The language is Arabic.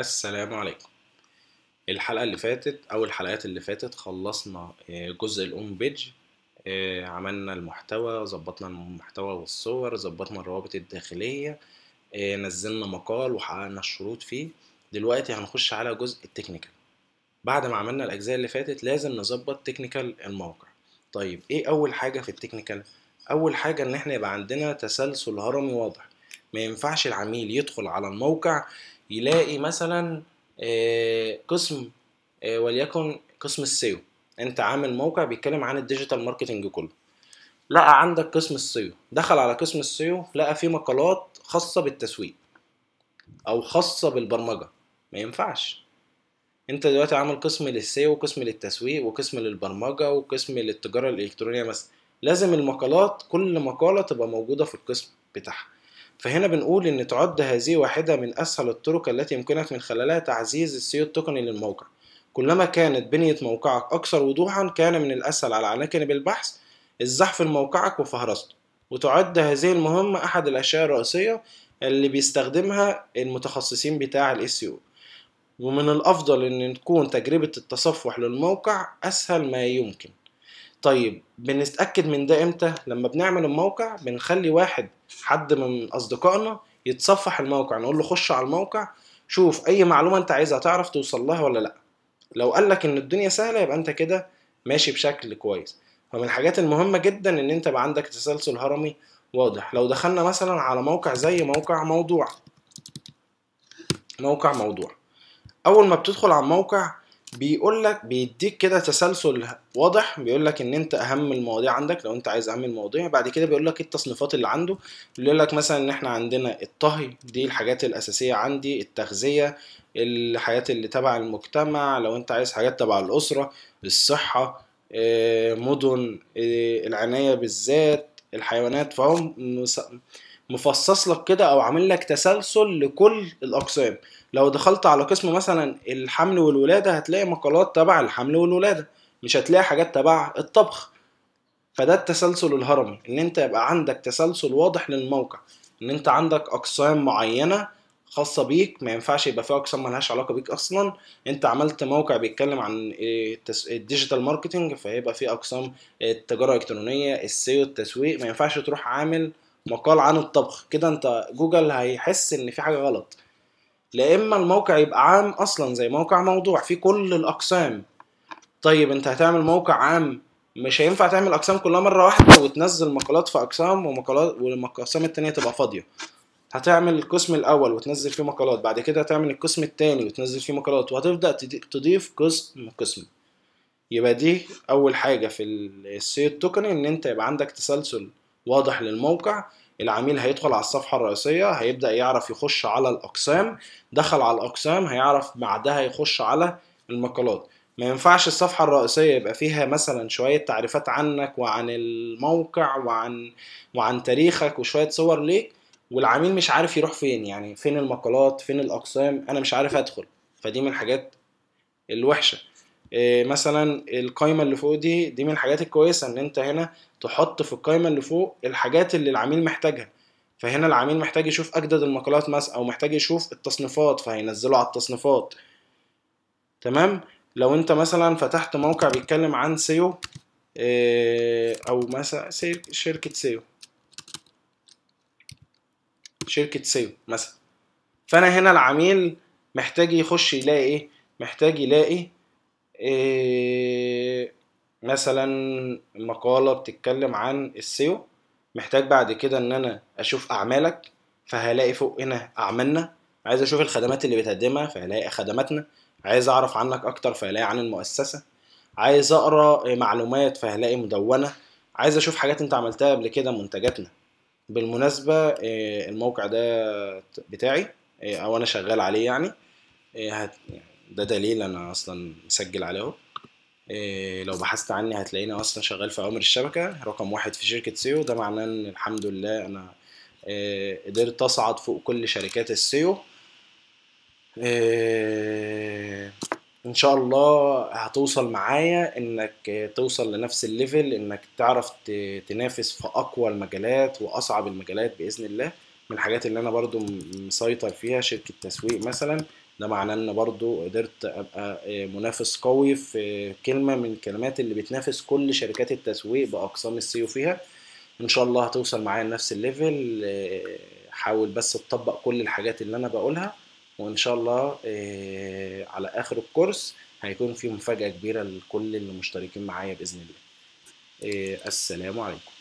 السلام عليكم الحلقة اللي فاتت أو الحلقات اللي فاتت خلصنا آه، جزء الأون بيج آه، عملنا المحتوى ظبطنا المحتوى والصور ظبطنا الروابط الداخلية آه، نزلنا مقال وحققنا الشروط فيه دلوقتي هنخش على جزء التكنيكال بعد ما عملنا الأجزاء اللي فاتت لازم نظبط تكنيكال الموقع طيب إيه أول حاجة في التكنيكال؟ أول حاجة إن إحنا يبقى عندنا تسلسل هرمي واضح ما ينفعش العميل يدخل على الموقع يلاقي مثلا آه، قسم آه، وليكن قسم السيو انت عامل موقع بيتكلم عن الديجيتال ماركتنج كله لقى عندك قسم السيو دخل على قسم السيو لقى فيه مقالات خاصه بالتسويق او خاصه بالبرمجه ما ينفعش انت دلوقتي عامل قسم للسيو وقسم للتسويق وقسم للبرمجه وقسم للتجاره الالكترونيه مثلا لازم المقالات كل مقاله تبقى موجوده في القسم بتاعها فهنا بنقول ان تعد هذه واحدة من اسهل الطرق التي يمكنك من خلالها تعزيز السيو التقني للموقع كلما كانت بنية موقعك اكثر وضوحا كان من الاسهل على عناكب البحث الزحف لموقعك وفهرسته وتعد هذه المهمة احد الاشياء الرئيسية اللي بيستخدمها المتخصصين بتاع SEO، ومن الافضل ان تكون تجربة التصفح للموقع اسهل ما يمكن طيب بنتاكد من ده امتى لما بنعمل الموقع بنخلي واحد حد من اصدقائنا يتصفح الموقع نقول له خش على الموقع شوف اي معلومه انت عايزها تعرف توصل لها ولا لا لو قال لك ان الدنيا سهله يبقى انت كده ماشي بشكل كويس فمن الحاجات المهمه جدا ان انت يبقى عندك تسلسل هرمي واضح لو دخلنا مثلا على موقع زي موقع موضوع موقع موضوع اول ما بتدخل على الموقع بيقول لك بيديك كده تسلسل واضح بيقول لك ان انت اهم المواضيع عندك لو انت عايز اهم المواضيع بعد كده بيقول لك ايه التصنيفات اللي عنده بيقول لك مثلا ان احنا عندنا الطهي دي الحاجات الاساسيه عندي التغذيه الحاجات اللي تبع المجتمع لو انت عايز حاجات تبع الاسره الصحه آه، مدن آه، العنايه بالذات الحيوانات فهم مفصص لك كده او عامل لك تسلسل لكل الاقسام لو دخلت على قسم مثلا الحمل والولاده هتلاقي مقالات تبع الحمل والولاده مش هتلاقي حاجات تبع الطبخ فده التسلسل الهرمي ان انت يبقى عندك تسلسل واضح للموقع ان انت عندك اقسام معينه خاصه بيك ما ينفعش يبقى في اقسام ملهاش علاقه بيك اصلا انت عملت موقع بيتكلم عن الديجيتال ماركتنج فهيبقى فيه اقسام التجاره الالكترونيه السيو التسويق ما ينفعش تروح عامل مقال عن الطبخ كده انت جوجل هيحس ان في حاجه غلط لا اما الموقع يبقى عام اصلا زي موقع موضوع فيه كل الاقسام طيب انت هتعمل موقع عام مش هينفع تعمل اقسام كلها مره واحده وتنزل مقالات في اقسام ومقالات والاقسام التانية تبقى فاضيه هتعمل القسم الاول وتنزل فيه مقالات بعد كده هتعمل القسم التاني وتنزل فيه مقالات وهتبدا تضيف قسم قسم يبقى دي اول حاجه في السيو التقني ان انت يبقى عندك تسلسل واضح للموقع العميل هيدخل على الصفحة الرئيسية هيبدأ يعرف يخش على الأقسام دخل على الأقسام هيعرف بعدها يخش على المقالات ما ينفعش الصفحة الرئيسية يبقى فيها مثلا شوية تعريفات عنك وعن الموقع وعن وعن تاريخك وشوية صور ليك والعميل مش عارف يروح فين يعني فين المقالات فين الأقسام أنا مش عارف أدخل فدي من الحاجات الوحشة إيه، مثلا القايمه اللي فوق دي دي من الحاجات الكويسه ان انت هنا تحط في القايمه اللي فوق الحاجات اللي العميل محتاجها فهنا العميل محتاج يشوف اجدد المقالات مثلا او محتاج يشوف التصنيفات فهينزله على التصنيفات تمام لو انت مثلا فتحت موقع بيتكلم عن سيو إيه، او مثلا شركه سيو شركه سيو مثلا فانا هنا العميل محتاج يخش يلاقي ايه محتاج يلاقي إيه، مثلا مقالة بتتكلم عن السيو محتاج بعد كده ان انا اشوف اعمالك فهلاقي فوق هنا اعمالنا عايز اشوف الخدمات اللي بتقدمها فهلاقي خدماتنا عايز اعرف عنك اكتر فهلاقي عن المؤسسة عايز اقرا معلومات فهلاقي مدونة عايز اشوف حاجات انت عملتها قبل كده منتجاتنا بالمناسبة إيه، الموقع ده بتاعي إيه، او انا شغال عليه يعني ده دليل انا اصلا مسجل عليه اهو إيه، لو بحثت عني هتلاقيني اصلا شغال في اوامر الشبكه رقم واحد في شركه سيو ده معناه ان الحمد لله انا إيه، قدرت اصعد فوق كل شركات السيو إيه، ان شاء الله هتوصل معايا انك توصل لنفس الليفل انك تعرف تنافس في اقوى المجالات واصعب المجالات باذن الله من الحاجات اللي انا برضو مسيطر فيها شركه تسويق مثلا ده معناه ان برضو قدرت ابقى آه، منافس قوي في كلمه من الكلمات اللي بتنافس كل شركات التسويق باقسام السيو فيها ان شاء الله هتوصل معايا لنفس الليفل آه، حاول بس تطبق كل الحاجات اللي انا بقولها وان شاء الله آه، على اخر الكورس هيكون في مفاجاه كبيره لكل المشتركين معايا باذن الله السلام عليكم